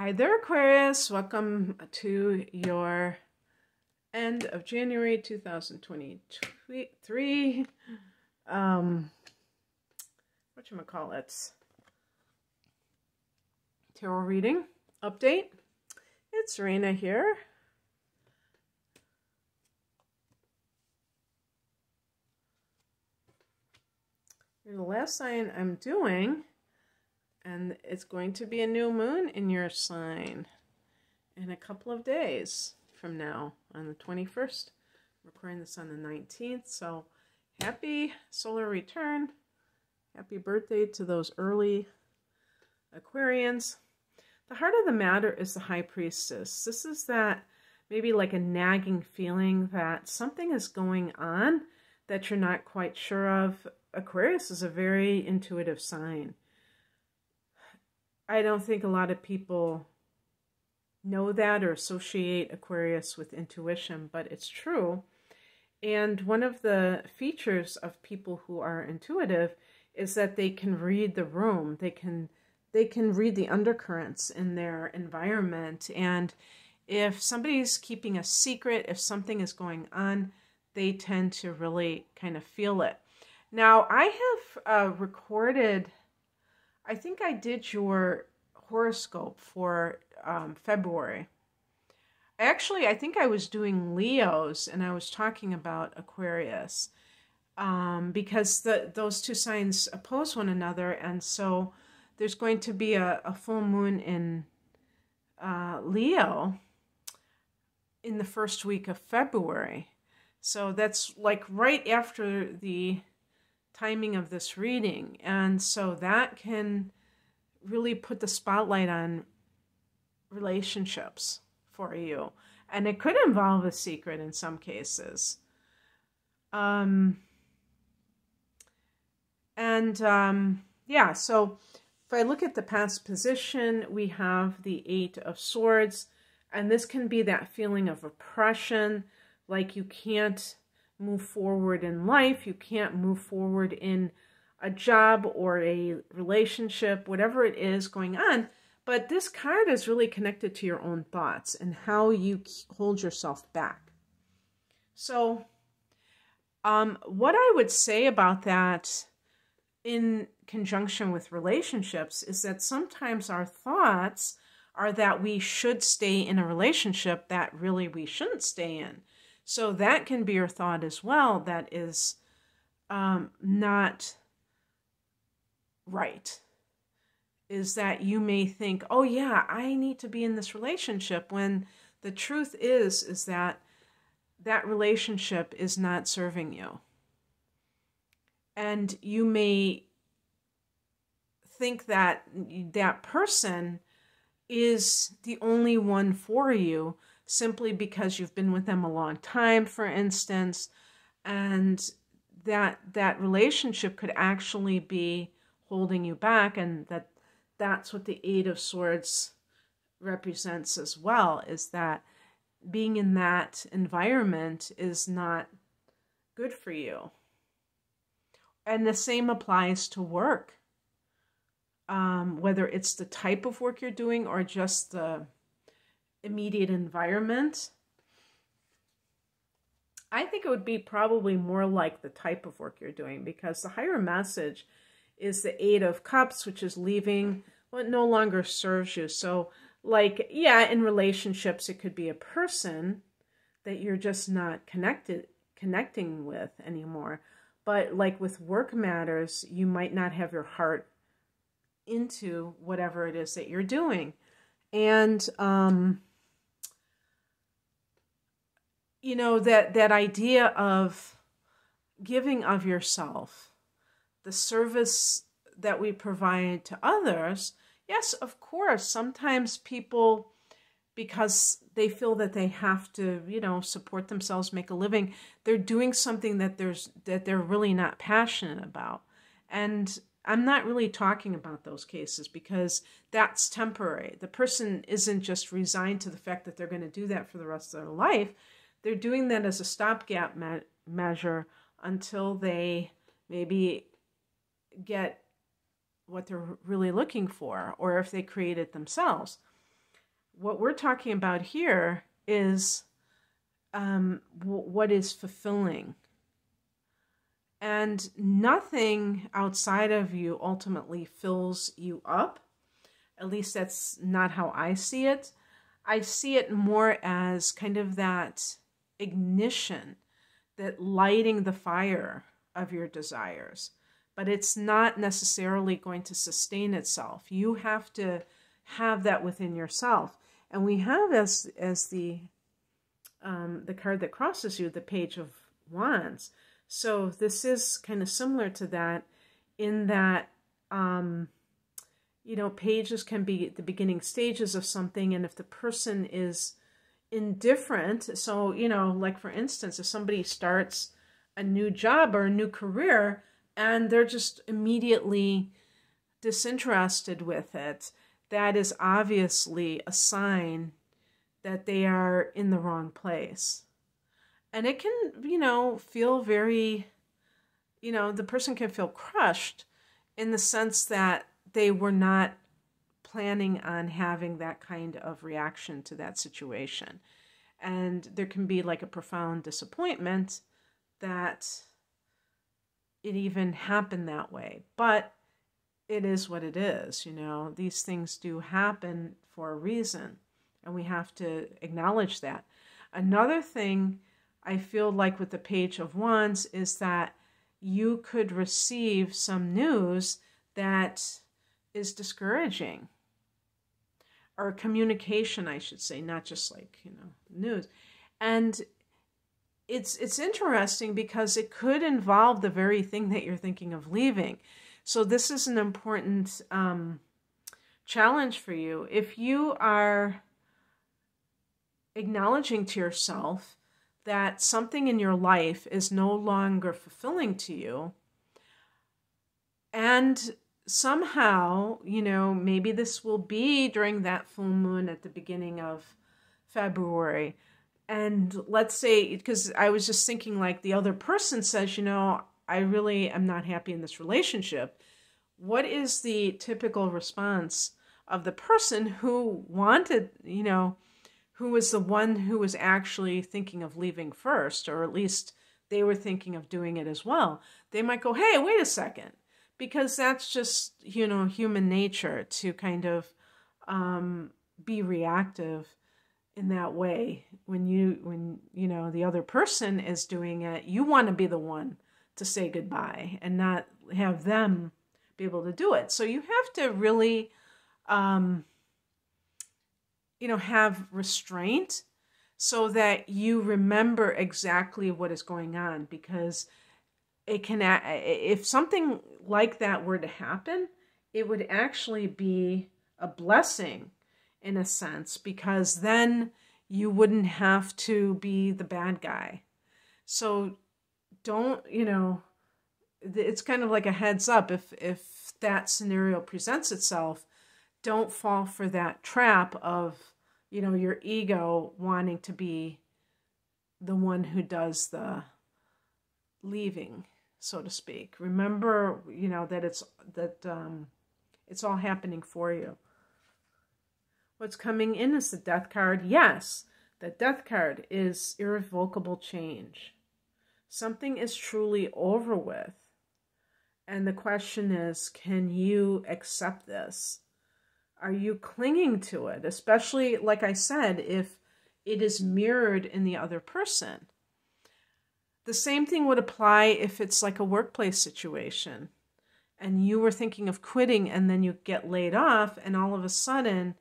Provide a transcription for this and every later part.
Hi there, Aquarius. Welcome to your end of January 2023. Um, it? Tarot reading update. It's Rena here. And the last sign I'm doing and it's going to be a new moon in your sign in a couple of days from now on the 21st. recording this on the 19th, so happy solar return. Happy birthday to those early Aquarians. The heart of the matter is the high priestess. This is that maybe like a nagging feeling that something is going on that you're not quite sure of. Aquarius is a very intuitive sign. I don't think a lot of people know that or associate Aquarius with intuition, but it's true. And one of the features of people who are intuitive is that they can read the room. They can they can read the undercurrents in their environment and if somebody's keeping a secret, if something is going on, they tend to really kind of feel it. Now, I have uh, recorded I think I did your horoscope for um, February. Actually, I think I was doing Leo's and I was talking about Aquarius um, because the, those two signs oppose one another. And so there's going to be a, a full moon in uh, Leo in the first week of February. So that's like right after the timing of this reading. And so that can really put the spotlight on relationships for you. And it could involve a secret in some cases. Um, and um, yeah, so if I look at the past position, we have the Eight of Swords. And this can be that feeling of oppression, like you can't move forward in life, you can't move forward in a job or a relationship, whatever it is going on. But this card is really connected to your own thoughts and how you hold yourself back. So, um, what I would say about that in conjunction with relationships is that sometimes our thoughts are that we should stay in a relationship that really we shouldn't stay in. So that can be your thought as well that is um, not right. Is that you may think, oh yeah, I need to be in this relationship when the truth is, is that that relationship is not serving you. And you may think that that person is the only one for you simply because you've been with them a long time, for instance, and that that relationship could actually be holding you back, and that that's what the Eight of Swords represents as well is that being in that environment is not good for you. And the same applies to work, um, whether it's the type of work you're doing or just the immediate environment. I think it would be probably more like the type of work you're doing because the higher message is the Eight of Cups, which is leaving what no longer serves you. So, like, yeah, in relationships, it could be a person that you're just not connected connecting with anymore. But like with work matters, you might not have your heart into whatever it is that you're doing. And um you know that that idea of giving of yourself the service that we provide to others yes of course sometimes people because they feel that they have to you know support themselves make a living they're doing something that there's that they're really not passionate about and i'm not really talking about those cases because that's temporary the person isn't just resigned to the fact that they're going to do that for the rest of their life they're doing that as a stopgap me- measure until they maybe get what they're really looking for or if they create it themselves. What we're talking about here is um, w- what is fulfilling. And nothing outside of you ultimately fills you up. At least that's not how I see it. I see it more as kind of that ignition, that lighting the fire of your desires. But it's not necessarily going to sustain itself. You have to have that within yourself. And we have as as the um, the card that crosses you, the page of wands. So this is kind of similar to that in that, um, you know, pages can be the beginning stages of something. And if the person is indifferent. So, you know, like for instance, if somebody starts a new job or a new career and they're just immediately disinterested with it, that is obviously a sign that they are in the wrong place. And it can, you know, feel very, you know, the person can feel crushed in the sense that they were not planning on having that kind of reaction to that situation. And there can be like a profound disappointment that it even happened that way. But it is what it is, you know. These things do happen for a reason, and we have to acknowledge that. Another thing I feel like with the page of wands is that you could receive some news that is discouraging or communication, I should say, not just like, you know, news. And it's it's interesting because it could involve the very thing that you're thinking of leaving. So this is an important um, challenge for you. If you are acknowledging to yourself that something in your life is no longer fulfilling to you, and somehow, you know, maybe this will be during that full moon at the beginning of February. And let's say, because I was just thinking, like, the other person says, you know, I really am not happy in this relationship. What is the typical response of the person who wanted, you know, who was the one who was actually thinking of leaving first, or at least they were thinking of doing it as well? They might go, hey, wait a second because that's just, you know, human nature to kind of um, be reactive in that way when you when you know the other person is doing it you want to be the one to say goodbye and not have them be able to do it so you have to really um, you know have restraint so that you remember exactly what is going on because it can if something like that were to happen, it would actually be a blessing in a sense because then you wouldn't have to be the bad guy. So don't, you know, it's kind of like a heads up if if that scenario presents itself, don't fall for that trap of, you know, your ego wanting to be the one who does the leaving so to speak. Remember, you know, that it's that um, it's all happening for you. What's coming in is the death card. Yes, the death card is irrevocable change. Something is truly over with. And the question is, can you accept this? Are you clinging to it? Especially, like I said, if it is mirrored in the other person the same thing would apply if it's like a workplace situation and you were thinking of quitting and then you get laid off and all of a sudden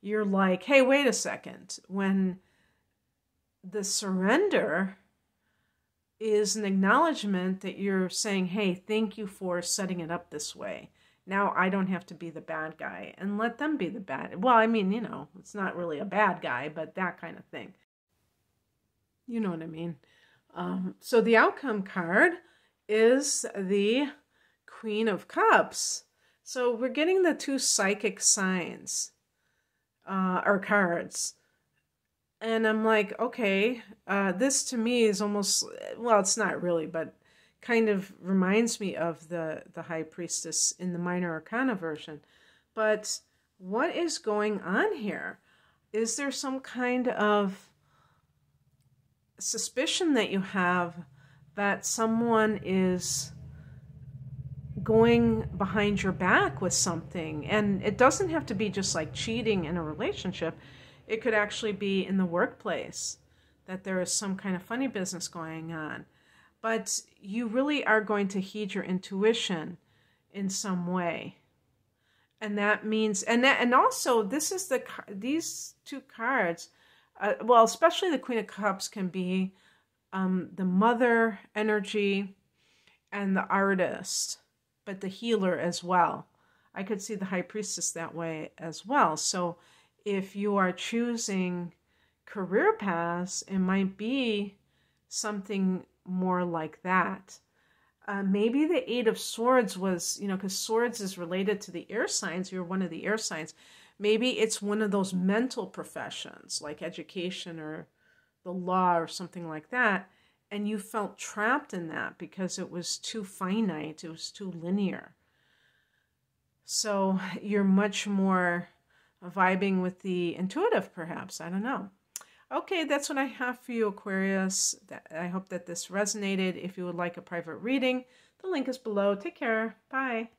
you're like, hey, wait a second. When the surrender is an acknowledgement that you're saying, hey, thank you for setting it up this way. Now I don't have to be the bad guy and let them be the bad. Well, I mean, you know, it's not really a bad guy, but that kind of thing. You know what I mean? Um, so the outcome card is the Queen of Cups. So we're getting the two psychic signs uh, or cards. And I'm like, okay, uh, this to me is almost, well, it's not really, but kind of reminds me of the, the High Priestess in the Minor Arcana version. But what is going on here? Is there some kind of suspicion that you have that someone is going behind your back with something. And it doesn't have to be just like cheating in a relationship, it could actually be in the workplace that there is some kind of funny business going on. But you really are going to heed your intuition in some way. And that means, and that, and also this is the, these two cards uh, well, especially the Queen of Cups can be um, the mother energy and the artist, but the healer as well. I could see the High Priestess that way as well. So if you are choosing career paths, it might be something more like that. Uh, maybe the Eight of Swords was, you know, because Swords is related to the air signs. You're one of the air signs. Maybe it's one of those mental professions like education or the law or something like that. And you felt trapped in that because it was too finite, it was too linear. So you're much more vibing with the intuitive, perhaps. I don't know. Okay, that's what I have for you, Aquarius. I hope that this resonated. If you would like a private reading, the link is below. Take care. Bye.